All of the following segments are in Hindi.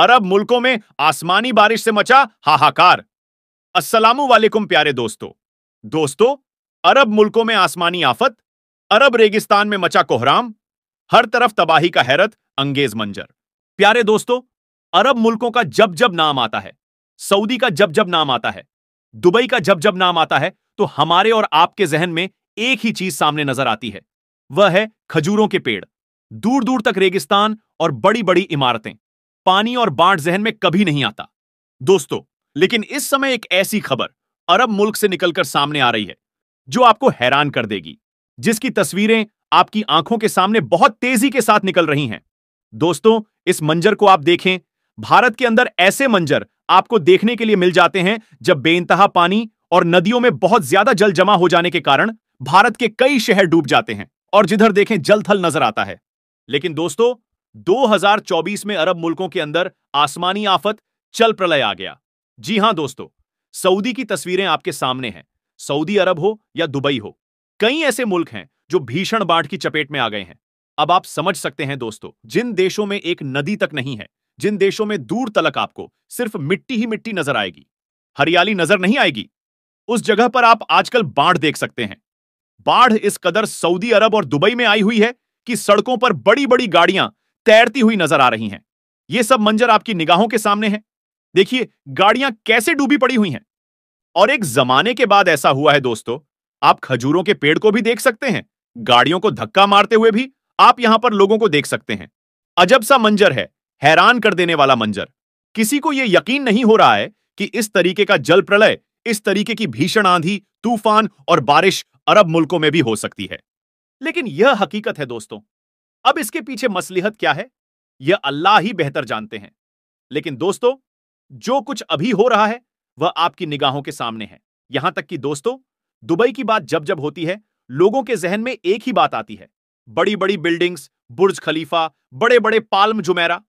अरब मुल्कों में आसमानी बारिश से मचा हाहाकार अस्सलाम वालेकुम प्यारे दोस्तों दोस्तों अरब मुल्कों में आसमानी आफत अरब रेगिस्तान में मचा कोहराम हर तरफ तबाही का हैरत अंगेज मंजर प्यारे दोस्तों अरब मुल्कों का जब जब नाम आता है सऊदी का जब जब नाम आता है दुबई का जब जब नाम आता है तो हमारे और आपके जहन में एक ही चीज सामने नजर आती है वह है खजूरों के पेड़ दूर दूर तक रेगिस्तान और बड़ी बड़ी इमारतें पानी और बाढ़ जहन में कभी नहीं आता दोस्तों लेकिन इस समय एक ऐसी खबर अरब मुल्क से निकलकर सामने आ रही है जो आपको हैरान कर देगी जिसकी तस्वीरें आपकी आंखों के सामने बहुत तेजी के साथ निकल रही हैं दोस्तों इस मंजर को आप देखें भारत के अंदर ऐसे मंजर आपको देखने के लिए मिल जाते हैं जब बेनतहा पानी और नदियों में बहुत ज्यादा जल जमा हो जाने के कारण भारत के कई शहर डूब जाते हैं और जिधर देखें जल थल नजर आता है लेकिन दोस्तों 2024 में अरब मुल्कों के अंदर आसमानी आफत चल प्रलय आ गया जी हां दोस्तों सऊदी की तस्वीरें आपके सामने हैं सऊदी अरब हो या दुबई हो कई ऐसे मुल्क हैं जो भीषण बाढ़ की चपेट में आ गए हैं अब आप समझ सकते हैं दोस्तों जिन देशों में एक नदी तक नहीं है जिन देशों में दूर तलक आपको सिर्फ मिट्टी ही मिट्टी नजर आएगी हरियाली नजर नहीं आएगी उस जगह पर आप आजकल बाढ़ देख सकते हैं बाढ़ इस कदर सऊदी अरब और दुबई में आई हुई है कि सड़कों पर बड़ी बड़ी गाड़ियां तैरती हुई नजर आ रही हैं ये सब मंजर आपकी निगाहों के सामने है देखिए गाड़ियां कैसे डूबी पड़ी हुई हैं और एक जमाने के बाद ऐसा हुआ है दोस्तों आप खजूरों के पेड़ को भी देख सकते हैं गाड़ियों को धक्का मारते हुए भी आप यहां पर लोगों को देख सकते हैं अजब सा मंजर है हैरान कर देने वाला मंजर किसी को यह यकीन नहीं हो रहा है कि इस तरीके का जल प्रलय इस तरीके की भीषण आंधी तूफान और बारिश अरब मुल्कों में भी हो सकती है लेकिन यह हकीकत है दोस्तों अब इसके पीछे मसलिहत क्या है यह अल्लाह ही बेहतर जानते हैं लेकिन दोस्तों जो कुछ अभी हो रहा है वह आपकी निगाहों के सामने है यहां तक कि दोस्तों दुबई की बात जब जब होती है लोगों के जहन में एक ही बात आती है बड़ी बड़ी बिल्डिंग्स बुर्ज खलीफा बड़े बड़े पाल्म जुमेरा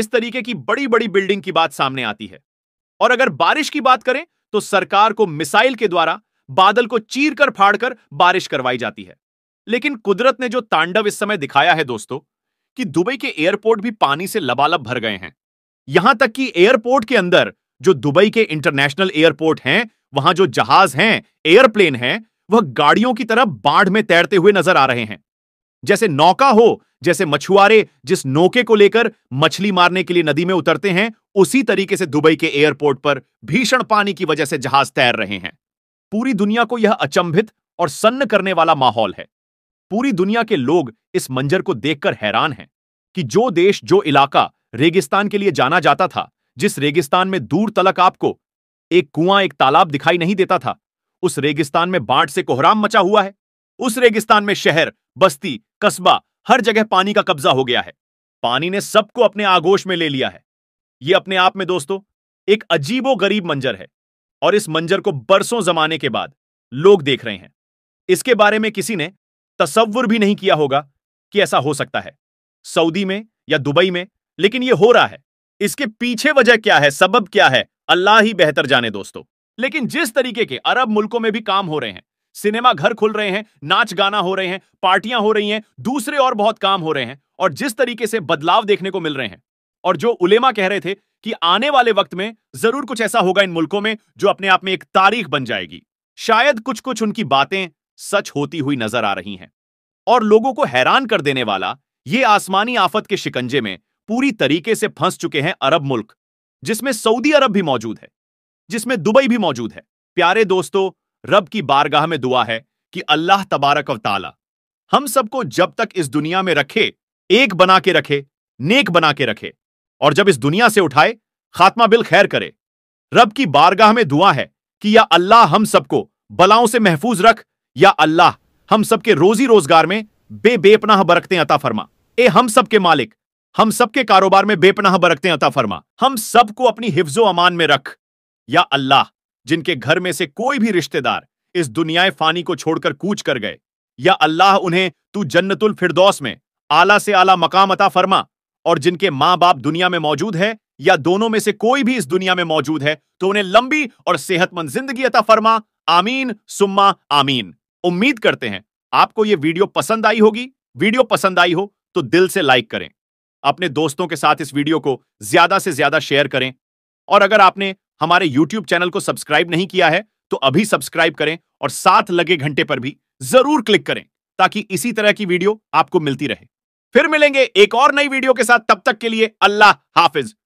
इस तरीके की बड़ी बड़ी बिल्डिंग की बात सामने आती है और अगर बारिश की बात करें तो सरकार को मिसाइल के द्वारा बादल को चीर कर फाड़ कर बारिश करवाई जाती है लेकिन कुदरत ने जो तांडव इस समय दिखाया है दोस्तों कि दुबई के एयरपोर्ट भी पानी से लबालब भर गए हैं यहां तक कि एयरपोर्ट के अंदर जो दुबई के इंटरनेशनल एयरपोर्ट हैं वहां जो जहाज हैं एयरप्लेन हैं वह गाड़ियों की तरह बाढ़ में तैरते हुए नजर आ रहे हैं जैसे नौका हो जैसे मछुआरे जिस नौके को लेकर मछली मारने के लिए नदी में उतरते हैं उसी तरीके से दुबई के एयरपोर्ट पर भीषण पानी की वजह से जहाज तैर रहे हैं पूरी दुनिया को यह अचंभित और सन्न करने वाला माहौल है पूरी दुनिया के लोग इस मंजर को देखकर हैरान हैं कि जो देश जो इलाका रेगिस्तान के लिए जाना जाता था जिस रेगिस्तान में दूर तलक आपको एक कुआं एक तालाब दिखाई नहीं देता था उस रेगिस्तान में बाढ़ से कोहराम मचा हुआ है उस रेगिस्तान में शहर बस्ती कस्बा हर जगह पानी का कब्जा हो गया है पानी ने सबको अपने आगोश में ले लिया है यह अपने आप में दोस्तों एक अजीबो गरीब मंजर है और इस मंजर को बरसों जमाने के बाद लोग देख रहे हैं इसके बारे में किसी ने तस्वुर भी नहीं किया होगा कि ऐसा हो सकता है सऊदी में या दुबई में लेकिन यह हो रहा है इसके पीछे वजह क्या है सबब क्या है अल्लाह ही बेहतर जाने दोस्तों लेकिन जिस तरीके के अरब मुल्कों में भी काम हो रहे हैं सिनेमा घर खुल रहे हैं नाच गाना हो रहे हैं पार्टियां हो रही हैं दूसरे और बहुत काम हो रहे हैं और जिस तरीके से बदलाव देखने को मिल रहे हैं और जो उलेमा कह रहे थे कि आने वाले वक्त में जरूर कुछ ऐसा होगा इन मुल्कों में जो अपने आप में एक तारीख बन जाएगी शायद कुछ कुछ उनकी बातें सच होती हुई नजर आ रही हैं और लोगों को हैरान कर देने वाला ये आसमानी आफत के शिकंजे में पूरी तरीके से फंस चुके हैं अरब मुल्क जिसमें सऊदी अरब भी मौजूद है जिसमें दुबई भी मौजूद है प्यारे दोस्तों रब की बारगाह में दुआ है कि अल्लाह तबारक ताला हम सबको जब तक इस दुनिया में रखे एक बना के रखे नेक बना के रखे और जब इस दुनिया से उठाए खात्मा बिल खैर करे रब की बारगाह में दुआ है कि या अल्लाह हम सबको बलाओं से महफूज रख या अल्लाह हम सबके रोजी रोजगार में बे बेपनाह बरकते अता फरमा ए हम सबके मालिक हम सबके कारोबार में बेपनाह बरकते अता फरमा हम सबको अपनी हिफ्जो अमान में रख या अल्लाह जिनके घर में से कोई भी रिश्तेदार इस दुनियाए फानी को छोड़कर कूच कर गए या अल्लाह उन्हें तू जन्नतुल फिरदौस में आला से आला मकाम अता फरमा और जिनके माँ बाप दुनिया में मौजूद है या दोनों में से कोई भी इस दुनिया में मौजूद है तो उन्हें लंबी और सेहतमंद जिंदगी अता फरमा आमीन सुम्मा आमीन उम्मीद करते हैं आपको ये वीडियो पसंद आई होगी वीडियो पसंद आई हो तो दिल से लाइक करें अपने दोस्तों के साथ इस वीडियो को ज्यादा से ज्यादा शेयर करें और अगर आपने हमारे YouTube चैनल को सब्सक्राइब नहीं किया है तो अभी सब्सक्राइब करें और साथ लगे घंटे पर भी जरूर क्लिक करें ताकि इसी तरह की वीडियो आपको मिलती रहे फिर मिलेंगे एक और नई वीडियो के साथ तब तक के लिए अल्लाह हाफिज